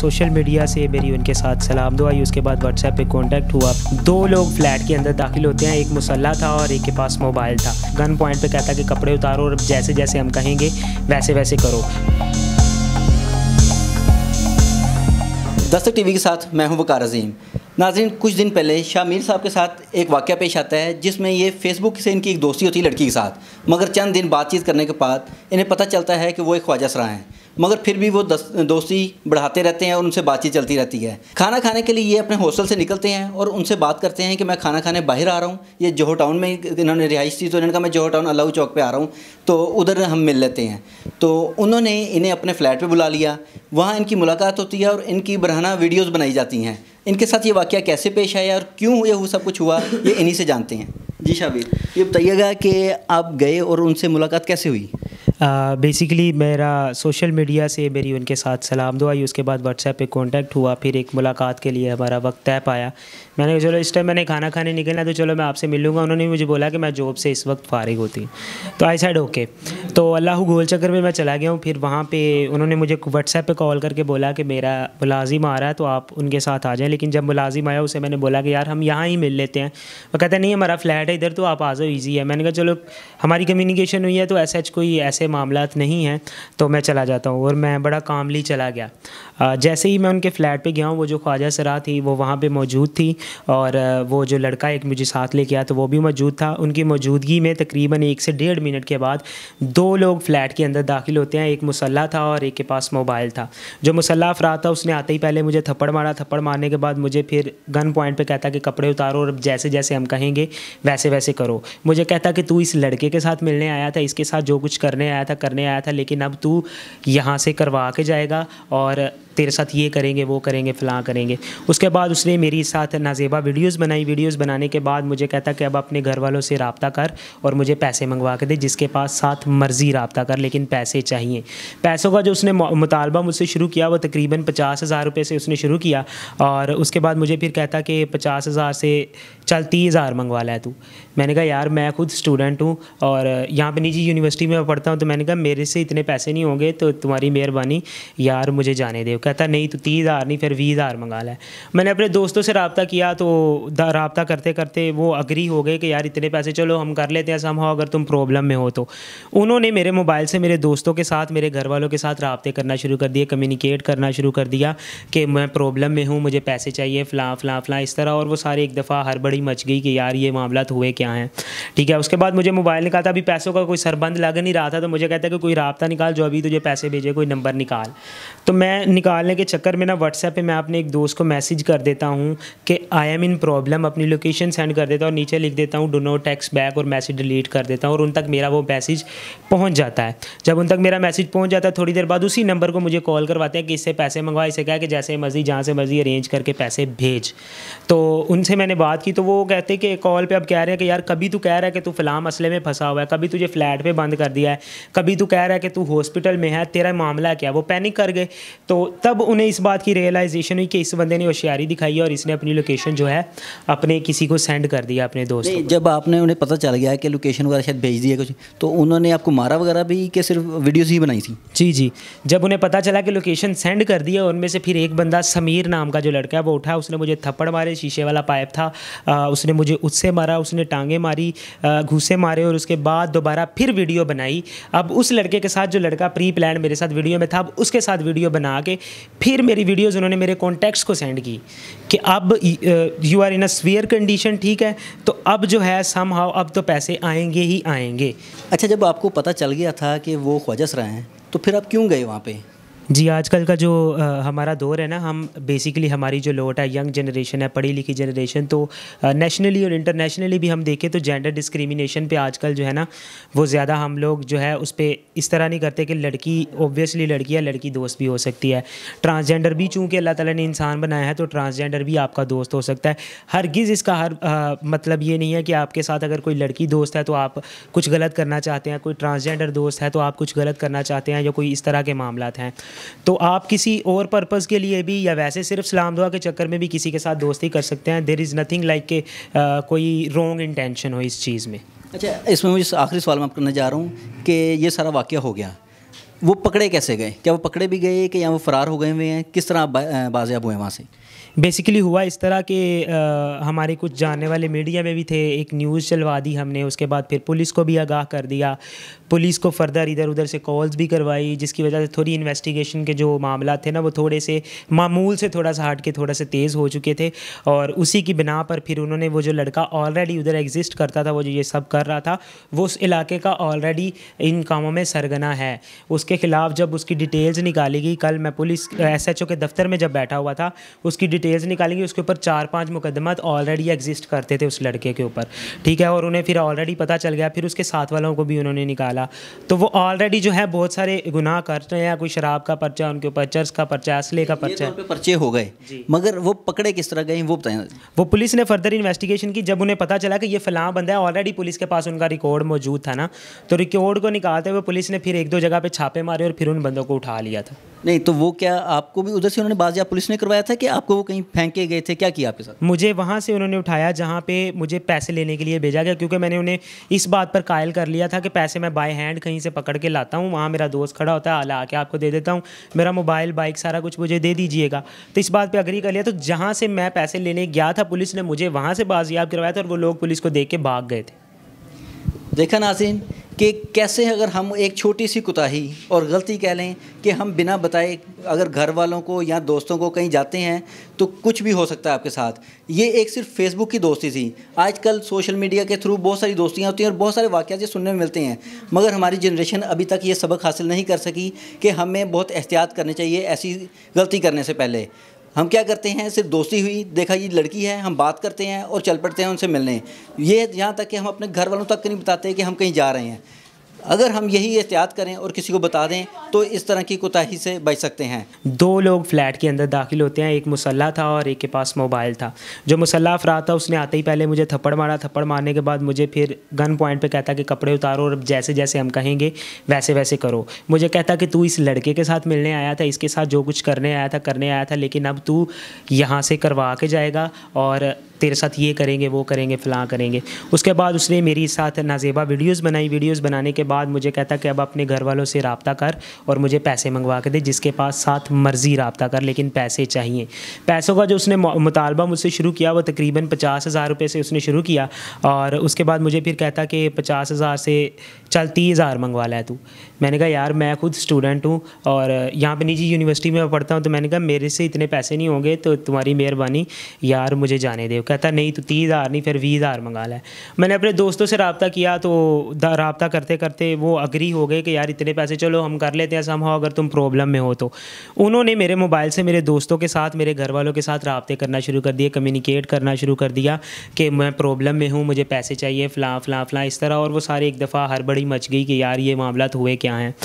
social media से मेरी उनके साथ सलाम दुआई उसके बाद व्हाट्सएप पे कांटेक्ट हुआ दो लोग फ्लैट के अंदर दाखिल होते हैं एक मुसल्ला था और एक के पास मोबाइल था गन पॉइंट पे कहता कि कपड़े उतारो और जैसे जैसे हम कहेंगे वैसे वैसे करो दस्तक टीवी के साथ मैं हूं वकार अजीम नाजरीन कुछ दिन पहले शामिर साहब के साथ एक वाक्य पेश आता है जिसमें ये फेसबुक से इनकी एक दोस्ती होती है लड़की के साथ मगर चंद दिन बातचीत करने के बाद इन्हें पता चलता है कि वो एक ख्वाजा सरा हैं मगर फिर भी वो दोस्ती बढ़ाते रहते हैं और उनसे बातचीत चलती रहती है खाना खाने के लिए ये अपने हॉस्टल से निकलते हैं और उनसे बात करते हैं कि मैं खाना खाने बाहर आ रहा हूँ ये जोहो टाउन में इन्होंने रिहाइश थी तो इन्होंने कहा मैं जोहो टाउन अलाऊ चौक पर आ रहा हूँ तो उधर हम मिल लेते हैं तो उन्होंने इन्हें अपने फ्लैट पर बुला लिया वहाँ इनकी मुलाकात होती है और इनकी बरहाना वीडियोज़ बनाई जाती हैं इनके साथ ये वाक़ कैसे पेश आया और क्यों ये सब कुछ हुआ ये इन्हीं से जानते हैं जी शाबिर ये बताइएगा कि आप गए और उनसे मुलाकात कैसे हुई बेसिकली uh, मेरा सोशल मीडिया से मेरी उनके साथ सलाम दुआ उसके बाद व्हाट्सएप पे कांटेक्ट हुआ फिर एक मुलाकात के लिए हमारा वक्त तय पाया मैंने चलो इस टाइम मैंने खाना खाने निकलना तो चलो मैं आपसे मिलूँगा उन्होंने मुझे बोला कि मैं जॉब से इस वक्त फारिग होती तो आई साइड ओके तो अल्लाह गोल चक्कर में मैं चला गया हूँ फिर वहाँ पर उन्होंने मुझे व्हाट्सएप पर कॉल करके बोला कि मेरा मुलाजिम आ रहा है तो आप उनके साथ आ जाएँ लेकिन जब मुलाजिम आया उसे मैंने बोला कि यार हम यहाँ ही मिल लेते हैं वो कहते नहीं हमारा फ्लैट है इधर तो आप आ जाओ ईजी है मैंने कहा चलो हमारी कम्युनिकेशन हुई है तो ऐसा कोई ऐसे मामला नहीं हैं तो मैं चला जाता हूँ और मैं बड़ा कामली चला गया जैसे ही मैं उनके फ़्लैट पे गया हूँ वो जो ख्वाजा सरा थी वो वहाँ पे मौजूद थी और वो जो लड़का एक मुझे साथ ले आया तो वो भी मौजूद था उनकी मौजूदगी में तकरीबन एक से डेढ़ मिनट के बाद दो लोग फ़्लैट के अंदर दाखिल होते हैं एक मुसल्ला था और एक के पास मोबाइल था जो मुसल्ला अफरा था उसने आते ही पहले मुझे थप्पड़ मारा थप्पड़ मारने के बाद मुझे फिर गन पॉइंट पर कहता कि कपड़े उतारो और जैसे जैसे हम कहेंगे वैसे वैसे करो मुझे कहता कि तू इस लड़के के साथ मिलने आया था इसके साथ जो कुछ कर करने आया था करने आया था लेकिन अब तू यहाँ से करवा के जाएगा और तेरे साथ ये करेंगे वो करेंगे फ़लाँ करेंगे उसके बाद उसने मेरी साथ नाजेबा वीडियोज़ बनाई वीडियोज़ बनाने के बाद मुझे कहता कि अब अपने घर वालों से रबता कर और मुझे पैसे मंगवा के दे जिसके पास साथ मर्ज़ी रबता कर लेकिन पैसे चाहिए पैसों का जो उसने मुतालबा मुझसे शुरू किया वो तकरीबन पचास हज़ार रुपये से उसने शुरू किया और उसके बाद मुझे फिर कहता कि पचास हज़ार से चल तीस हज़ार मंगवा ला तू मैंने कहा यार मैं खुद स्टूडेंट हूँ और यहाँ पर निजी यूनिवर्सिटी में पढ़ता हूँ तो मैंने कहा मेरे से इतने पैसे नहीं होंगे तो तुम्हारी मेहरबानी यार मुझे जाने दे कहता नहीं तो तीस हज़ार नहीं फिर बीस हज़ार मंगा लें मैंने अपने दोस्तों से रबता किया तो रबता करते करते वो अग्री हो गए कि यार इतने पैसे चलो हम कर लेते हैं सम हो अगर तुम प्रॉब्लम में हो तो उन्होंने मेरे मोबाइल से मेरे दोस्तों के साथ मेरे घर वालों के साथ रबते करना शुरू कर दिए कम्युनिकेट करना शुरू कर दिया कि मैं प्रॉब्लम में हूँ मुझे पैसे चाहिए फ़लाँ फ़लाँ फ़लाँ इस तरह और वो सारे एक दफ़ा हर बड़ी मच गई कि यार ये मामला तो हुए क्या हैं ठीक है उसके बाद मुझे मोबाइल निकालता अभी पैसों का कोई सरबंद लग नहीं रहा था तो मुझे कहता है कि कोई रबता निकाल जो अभी तुझे पैसे भेजे कोई नंबर निकाल तो मैं निकाल निकालने के चक्कर में ना व्हाट्सएप पे मैं अपने एक दोस्त को मैसेज कर देता हूँ कि आई एम इन प्रॉब्लम अपनी लोकेशन सेंड कर देता हूँ और नीचे लिख देता हूँ डोनो टैक्स बैक और मैसेज डिलीट कर देता हूँ और उन तक मेरा वो मैसेज पहुँच जाता है जब उन तक मेरा मैसेज पहुँच जाता है थोड़ी देर बाद उसी नंबर को मुझे कॉल करवाते हैं कि इससे पैसे मंगवाए इसे कहा कि जैसे मर्जी जहाँ से मर्जी अरेंज करके पैसे भेज तो उनसे मैंने बात की तो वो कहते कि कॉल पर अब कह रहे हैं कि यार कभी तू कह रहा है कि तू फ़िलहाल मसले में फंसा हुआ है कभी तुझे फ्लैट पर बंद कर दिया है कभी तू कह रहा है कि तू हॉस्पिटल में है तेरा मामला क्या वो पैनिक कर गए तो तब उन्हें इस बात की रियलाइजेशन हुई कि इस बंदे ने होशियारी दिखाई है और इसने अपनी लोकेशन जो है अपने किसी को सेंड कर दिया अपने दोस्त जब आपने उन्हें पता चल गया कि लोकेशन वगैरह शायद भेज दिया कुछ तो उन्होंने आपको मारा वगैरह भी कि सिर्फ वीडियोज़ ही बनाई थी जी जी जब उन्हें पता चला कि लोकेशन सेंड कर दिया उनमें से फिर एक बंदा समीर नाम का जो लड़का है वो उठा उसने मुझे थप्पड़ मारे शीशे वाला पाइप था आ, उसने मुझे उससे मारा उसने टांगे मारी घूसे मारे और उसके बाद दोबारा फिर वीडियो बनाई अब उस लड़के के साथ जो लड़का प्री प्लान मेरे साथ वीडियो में था अब उसके साथ वीडियो बना के फिर मेरी वीडियोज़ उन्होंने मेरे कॉन्टैक्ट्स को सेंड की कि अब you are in a severe condition ठीक है तो अब जो है सम हाउ अब तो पैसे आएंगे ही आएंगे अच्छा जब आपको पता चल गया था कि वो ख्वाजस रहे हैं तो फिर आप क्यों गए वहाँ पर जी आजकल का जो आ, हमारा दौर है ना हम बेसिकली हमारी जो लोट है यंग जनरेशन है पढ़ी लिखी जनरेशन तो नेशनली और इंटरनेशनली भी हम देखें तो जेंडर डिस्क्रिमिनेशन पे आजकल जो है ना वो ज़्यादा हम लोग जो है उस पर इस तरह नहीं करते कि लड़की ओबियसली लड़की या लड़की दोस्त भी हो सकती है ट्रांसजेंडर भी चूँकि अल्लाह तला ने इंसान बनाया है तो ट्रांसजेंडर भी आपका दोस्त हो सकता है हर इसका हर आ, मतलब ये नहीं है कि आपके साथ अगर कोई लड़की दोस्त है तो आप कुछ गलत करना चाहते हैं कोई ट्रांसजेंडर दोस्त है तो आप कुछ गलत करना चाहते हैं या कोई इस तरह के मामला हैं तो आप किसी और पर्पज़ के लिए भी या वैसे सिर्फ सलाम दुआ के चक्कर में भी किसी के साथ दोस्ती कर सकते हैं देर इज़ नथिंग लाइक के कोई रॉन्ग इंटेंशन हो इस चीज़ में अच्छा इसमें मुझे आखिरी सवाल मैं आप करना चाह रहा हूँ कि ये सारा वाक्य हो गया वो पकड़े कैसे गए क्या वो पकड़े भी गए कि या वो फ़रार हो गए हुए हैं किस तरह बाजियाब हुए वहाँ से बेसिकली हुआ इस तरह के आ, हमारे कुछ जानने वाले मीडिया में भी थे एक न्यूज़ चलवा दी हमने उसके बाद फिर पुलिस को भी आगाह कर दिया पुलिस को फर्दर इधर उधर से कॉल्स भी करवाई जिसकी वजह से थोड़ी इन्वेस्टिगेशन के जो मामला थे ना वो थोड़े से मामूल से थोड़ा सा हट के थोड़ा से तेज़ हो चुके थे और उसी की बिना पर फिर उन्होंने वो जो लड़का ऑलरेडी उधर एग्जिस्ट करता था वो जो ये सब कर रहा था वो उस इलाके का ऑलरेडी इन कामों में सरगना है उसके खिलाफ जब उसकी डिटेल्स निकाली गई कल मैं पुलिस एस के दफ्तर में जब बैठा हुआ था उसकी डिटेल्स निकालेंगे उसके ऊपर चार पांच मुकदमा ऑलरेडी एग्जिस्ट करते थे उस लड़के के ऊपर ठीक है और उन्हें फिर ऑलरेडी पता चल गया फिर उसके साथ वालों को भी उन्होंने निकाला तो वो ऑलरेडी जो है बहुत सारे गुनाह कर रहे हैं कोई शराब का पर्चा उनके ऊपर चर्च का पर्चा असले का पर्चा पर्चे हो गए मगर वो पकड़े किस तरह गए वो बताए वो पुलिस ने फर्दर इन्वेस्टिगेशन की जब उन्हें पता चला कि ये फलां बंदा है ऑलरेडी पुलिस के पास उनका रिकॉर्ड मौजूद था ना तो रिकॉर्ड को निकालते हुए पुलिस ने फिर एक दो जगह पर छापे मारे और फिर उन बंदों को उठा लिया था नहीं तो वो क्या आपको भी उधर से उन्होंने बाजिया पुलिस ने करवाया था कि आपको वो कहीं फेंके गए थे क्या किया आपके साथ मुझे वहाँ से उन्होंने उठाया जहाँ पे मुझे पैसे लेने के लिए भेजा गया क्योंकि मैंने उन्हें इस बात पर कायल कर लिया था कि पैसे मैं बाय हैंड कहीं से पकड़ के लाता हूँ वहाँ मेरा दोस्त खड़ा होता है आला आके आपको दे देता हूँ मेरा मोबाइल बाइक सारा कुछ मुझे दे दीजिएगा तो इस बात पर अग्री कर लिया तो जहाँ से मैं पैसे लेने गया था पुलिस ने मुझे वहाँ से बाजियाब करवाया था और वो लोग पुलिस को देख के भाग गए थे देखा नासिन कि कैसे अगर हम एक छोटी सी कुताही और गलती कह लें कि हम बिना बताए अगर घर वालों को या दोस्तों को कहीं जाते हैं तो कुछ भी हो सकता है आपके साथ ये एक सिर्फ फेसबुक की दोस्ती थी आजकल सोशल मीडिया के थ्रू बहुत सारी दोस्तियाँ होती हैं और बहुत सारे वाक़ ये सुनने में मिलते हैं मगर हमारी जनरेशन अभी तक ये सबक हासिल नहीं कर सकी कि हमें बहुत एहतियात करनी चाहिए ऐसी गलती करने से पहले हम क्या करते हैं सिर्फ दोस्ती हुई देखा ये लड़की है हम बात करते हैं और चल पड़ते हैं उनसे मिलने ये यहाँ तक कि हम अपने घर वालों तक नहीं बताते कि हम कहीं जा रहे हैं अगर हम यही एहतियात करें और किसी को बता दें तो इस तरह की कोताही से बच सकते हैं दो लोग फ्लैट के अंदर दाखिल होते हैं एक मुसल्ला था और एक के पास मोबाइल था जो मुसल्ला अफरा था उसने आते ही पहले मुझे थप्पड़ मारा थप्पड़ मारने के बाद मुझे फिर गन पॉइंट पर कहता कि कपड़े उतारो और जैसे जैसे हम कहेंगे वैसे वैसे करो मुझे कहता कि तू इस लड़के के साथ मिलने आया था इसके साथ जो कुछ करने आया था करने आया था लेकिन अब तू यहाँ से करवा के जाएगा और तेरे साथ ये करेंगे वो करेंगे फ़लाँ करेंगे उसके बाद उसने मेरी साथ नाजेबा वीडियोस बनाई वीडियोस बनाने के बाद मुझे कहता कि अब अपने घर वालों से रबता कर और मुझे पैसे मंगवा के दे जिसके पास साथ मर्ज़ी रबता कर लेकिन पैसे चाहिए पैसों का जो उसने मुतालबा मुझसे शुरू किया वो तकरीबन पचास हज़ार रुपये से उसने शुरू किया और उसके बाद मुझे फिर कहता कि पचास हज़ार से चल तीस हज़ार मंगवा ला तू मैंने कहा यार मैं खुद स्टूडेंट हूँ और यहाँ पर निजी यूनिवर्सिटी में पढ़ता हूँ तो मैंने कहा मेरे से इतने पैसे नहीं होंगे तो तुम्हारी मेहरबानी यार मुझे जाने दे कहता नहीं तो तीस हज़ार नहीं फिर बीस हज़ार मंगा ला मैंने अपने दोस्तों से रबता किया तो रबता करते करते वो अग्री हो गए कि यार इतने पैसे चलो हम कर लेते लेते हैं समहा अगर तुम प्रॉब्लम में हो तो उन्होंने मेरे मोबाइल से मेरे दोस्तों के साथ मेरे घर वालों के साथ रबते करना शुरू कर दिए कम्युनिकेट करना शुरू कर दिया कि मैं प्रॉब्लम में हूँ मुझे पैसे चाहिए फ़लाँ फ़लाँ फ़लाँ इस तरह और वो सारी एक दफ़ा हर बड़ी मच गई कि यार ये मामला तो हुए क्या हैं